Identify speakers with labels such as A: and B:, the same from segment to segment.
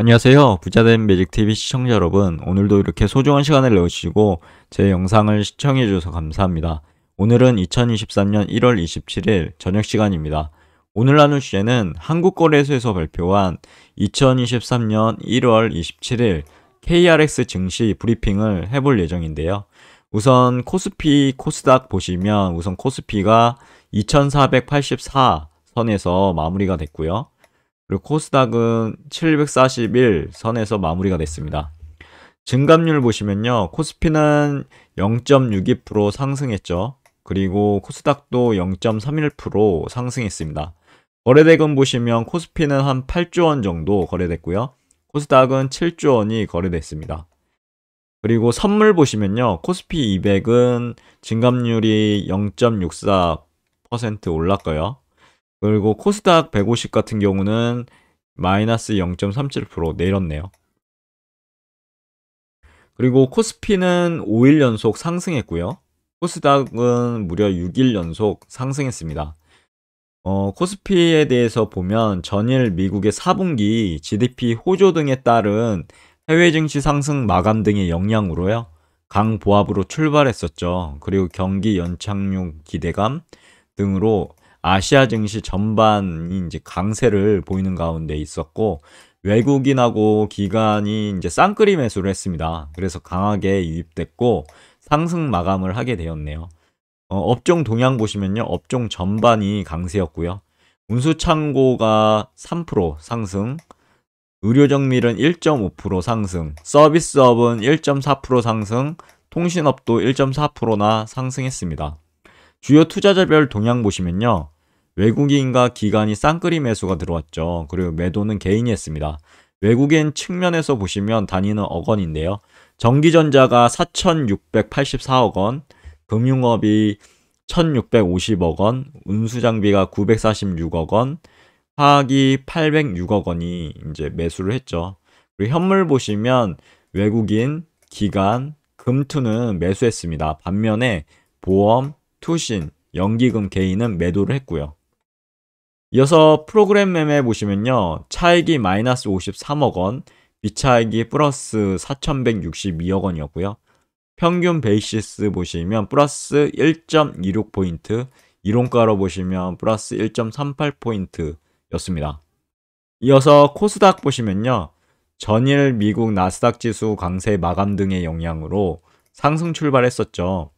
A: 안녕하세요. 부자된 매직TV 시청자 여러분. 오늘도 이렇게 소중한 시간을 내주시고 제 영상을 시청해주셔서 감사합니다. 오늘은 2023년 1월 27일 저녁 시간입니다. 오늘 나눌 주제는 한국거래소에서 발표한 2023년 1월 27일 KRX 증시 브리핑을 해볼 예정인데요. 우선 코스피, 코스닥 보시면 우선 코스피가 2484 선에서 마무리가 됐고요. 그리고 코스닥은 741 선에서 마무리가 됐습니다. 증감률 보시면요. 코스피는 0.62% 상승했죠. 그리고 코스닥도 0.31% 상승했습니다. 거래대금 보시면 코스피는 한 8조 원 정도 거래됐고요. 코스닥은 7조 원이 거래됐습니다. 그리고 선물 보시면요. 코스피 200은 증감률이 0.64% 올랐고요. 그리고 코스닥 150 같은 경우는 마이너스 0.37% 내렸네요. 그리고 코스피는 5일 연속 상승했고요. 코스닥은 무려 6일 연속 상승했습니다. 어, 코스피에 대해서 보면 전일 미국의 4분기 GDP 호조 등에 따른 해외 증시 상승 마감 등의 영향으로요. 강보합으로 출발했었죠. 그리고 경기 연착륙 기대감 등으로 아시아 증시 전반이 이제 강세를 보이는 가운데 있었고 외국인하고 기관이 이제 쌍끌이 매수를 했습니다. 그래서 강하게 유입됐고 상승 마감을 하게 되었네요. 어, 업종 동향 보시면요. 업종 전반이 강세였고요. 운수창고가 3% 상승, 의료정밀은 1.5% 상승, 서비스업은 1.4% 상승, 통신업도 1.4%나 상승했습니다. 주요 투자자별 동향 보시면요. 외국인과 기관이 쌍끌이 매수가 들어왔죠. 그리고 매도는 개인이 했습니다. 외국인 측면에서 보시면 단위는 억원인데요. 전기전자가 4,684억 원, 금융업이 1,650억 원, 운수장비가 946억 원, 화학이 806억 원이 이제 매수를 했죠. 그리고 현물 보시면 외국인, 기관 금투는 매수했습니다. 반면에 보험, 투신, 연기금 개인은 매도를 했고요. 이어서 프로그램 매매 보시면요. 차익이 마이너스 53억 원, 비차익이 플러스 4,162억 원이었고요. 평균 베이시스 보시면 플러스 1.26포인트, 이론가로 보시면 플러스 1.38포인트였습니다. 이어서 코스닥 보시면요. 전일 미국 나스닥 지수 강세 마감 등의 영향으로 상승 출발했었죠.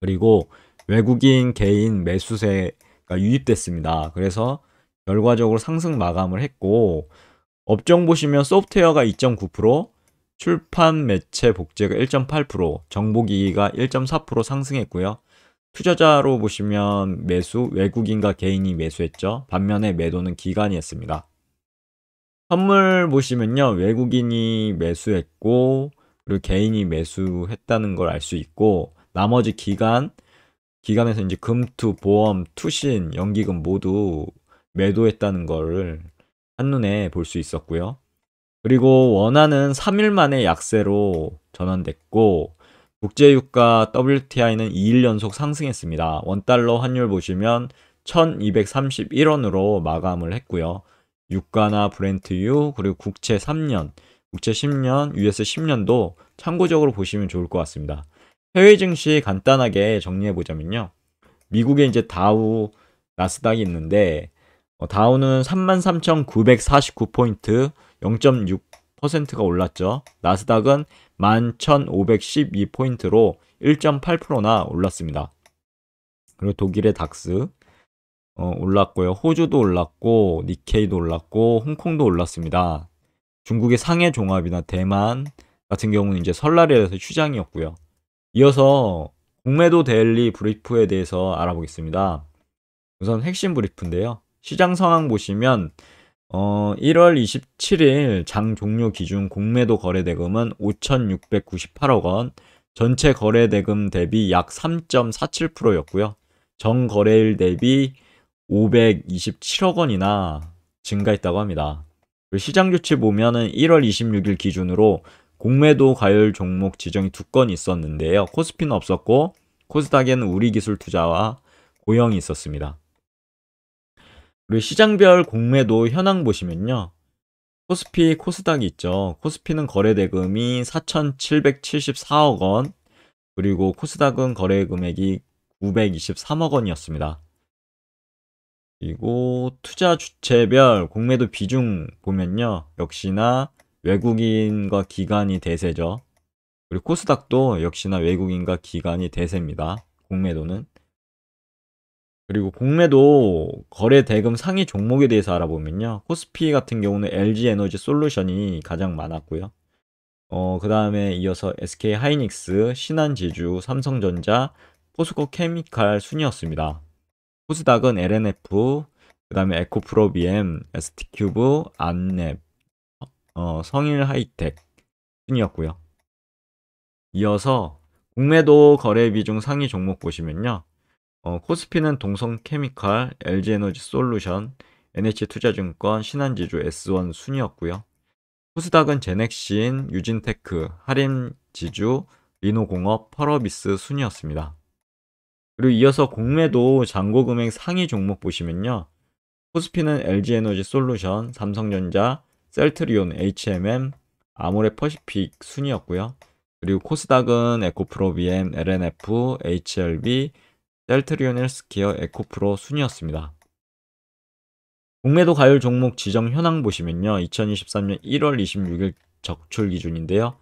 A: 그리고 외국인 개인 매수세가 유입됐습니다. 그래서 결과적으로 상승 마감을 했고 업종 보시면 소프트웨어가 2.9%, 출판 매체 복제가 1.8%, 정보기기가 1.4% 상승했고요. 투자자로 보시면 매수, 외국인과 개인이 매수했죠. 반면에 매도는 기관이 었습니다 선물 보시면요. 외국인이 매수했고, 그리고 개인이 매수했다는 걸 알 수 있고, 나머지 기간, 기관에서 이제 금투, 보험, 투신, 연기금 모두 매도했다는 걸 한눈에 볼 수 있었고요. 그리고 원화는 3일 만에 약세로 전환됐고 국제유가 WTI는 2일 연속 상승했습니다. 원달러 환율 보시면 1231원으로 마감을 했고요. 유가나 브렌트유 그리고 국채 3년, 국채 10년, US 10년도 참고적으로 보시면 좋을 것 같습니다. 해외 증시 간단하게 정리해 보자면요. 미국에 이제 다우, 나스닥이 있는데 어, 다우는 33,949포인트 0.6%가 올랐죠. 나스닥은 11,512포인트로 1.8%나 올랐습니다. 그리고 독일의 닥스 어, 올랐고요. 호주도 올랐고 니케이도 올랐고 홍콩도 올랐습니다. 중국의 상해 종합이나 대만 같은 경우는 이제 설날에 대해서 휴장이었고요. 이어서 공매도 데일리 브리프에 대해서 알아보겠습니다. 우선 핵심 브리프인데요. 시장 상황 보시면 어, 1월 27일 장 종료 기준 공매도 거래 대금은 5,698억 원, 전체 거래 대금 대비 약 3.47%였고요. 전 거래일 대비 527억 원이나 증가했다고 합니다. 시장 조치 보면은 1월 26일 기준으로 공매도 과열 종목 지정이 두 건 있었는데요. 코스피는 없었고 코스닥에는 우리기술 투자와 고영이 있었습니다. 그리 시장별 공매도 현황 보시면요. 코스피, 코스닥 있죠. 코스피는 거래 대금이 4,774억 원, 그리고 코스닥은 거래 금액이 923억 원이었습니다. 그리고 투자 주체별 공매도 비중 보면요. 역시나 외국인과 기관이 대세죠. 그리고 코스닥도 역시나 외국인과 기관이 대세입니다. 공매도는. 그리고 공매도 거래 대금 상위 종목에 대해서 알아보면요. 코스피 같은 경우는 LG 에너지 솔루션이 가장 많았고요. 어, 그 다음에 이어서 SK 하이닉스, 신한제주 삼성전자, 포스코 케미칼 순이었습니다. 코스닥은 LNF, 그 다음에 에코프로비엠, ST큐브, 안랩, 어, 성일 하이텍 순이었고요. 이어서 공매도 거래 비중 상위 종목 보시면요. 어, 코스피는 동성케미칼, LG에너지 솔루션, NH투자증권, 신한지주, S1 순이었고요. 코스닥은 제넥신, 유진테크, 하림지주, 리노공업, 펄어비스 순이었습니다. 그리고 이어서 공매도 잔고금액 상위 종목 보시면요. 코스피는 LG에너지 솔루션, 삼성전자, 셀트리온, HMM, 아모레퍼시픽 순이었고요. 그리고 코스닥은 에코프로 비엠 LNF, HLB, 셀트리온 헬스케어, 에코프로 순이었습니다. 공매도 가율 종목 지정 현황 보시면요. 2023년 1월 26일 적출 기준인데요.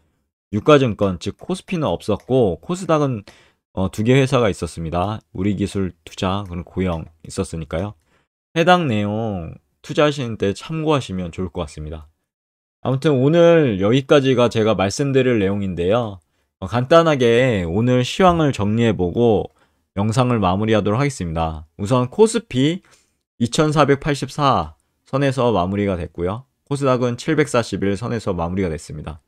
A: 유가증권 즉 코스피는 없었고 코스닥은 어, 두개 회사가 있었습니다. 우리기술 투자 그리고 고영 있었으니까요. 해당 내용 투자하시는 때 참고하시면 좋을 것 같습니다. 아무튼 오늘 여기까지가 제가 말씀드릴 내용인데요. 어, 간단하게 오늘 시황을 정리해보고 영상을 마무리하도록 하겠습니다. 우선 코스피 2484 선에서 마무리가 됐고요. 코스닥은 741 선에서 마무리가 됐습니다.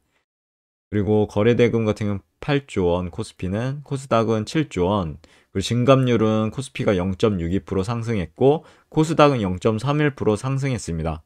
A: 그리고 거래대금 같은 경우 는 8조 원, 코스피는 코스닥은 7조 원, 그리고 증감률은 코스피가 0.62% 상승했고 코스닥은 0.31% 상승했습니다.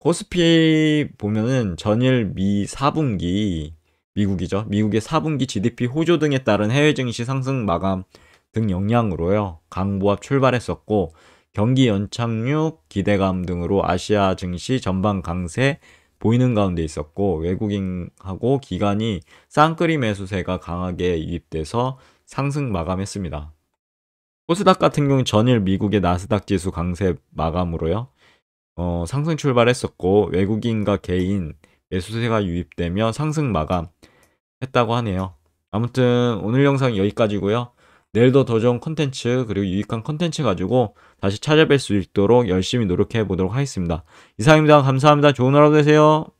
A: 코스피 보면은 전일 미 4분기 미국이죠. 미국의 4분기 GDP 호조 등에 따른 해외 증시 상승 마감 등 영향으로요. 강보합 출발했었고 경기 연착륙 기대감 등으로 아시아 증시 전반 강세 보이는 가운데 있었고 외국인하고 기간이 쌍끌이 매수세가 강하게 유입돼서 상승 마감했습니다. 코스닥 같은 경우 전일 미국의 나스닥 지수 강세 마감으로요. 어, 상승 출발했었고 외국인과 개인 매수세가 유입되며 상승 마감했다고 하네요. 아무튼 오늘 영상 여기까지고요. 내일도 더 좋은 컨텐츠 그리고 유익한 컨텐츠 가지고 다시 찾아뵐 수 있도록 열심히 노력해 보도록 하겠습니다. 이상입니다. 감사합니다. 좋은 하루 되세요.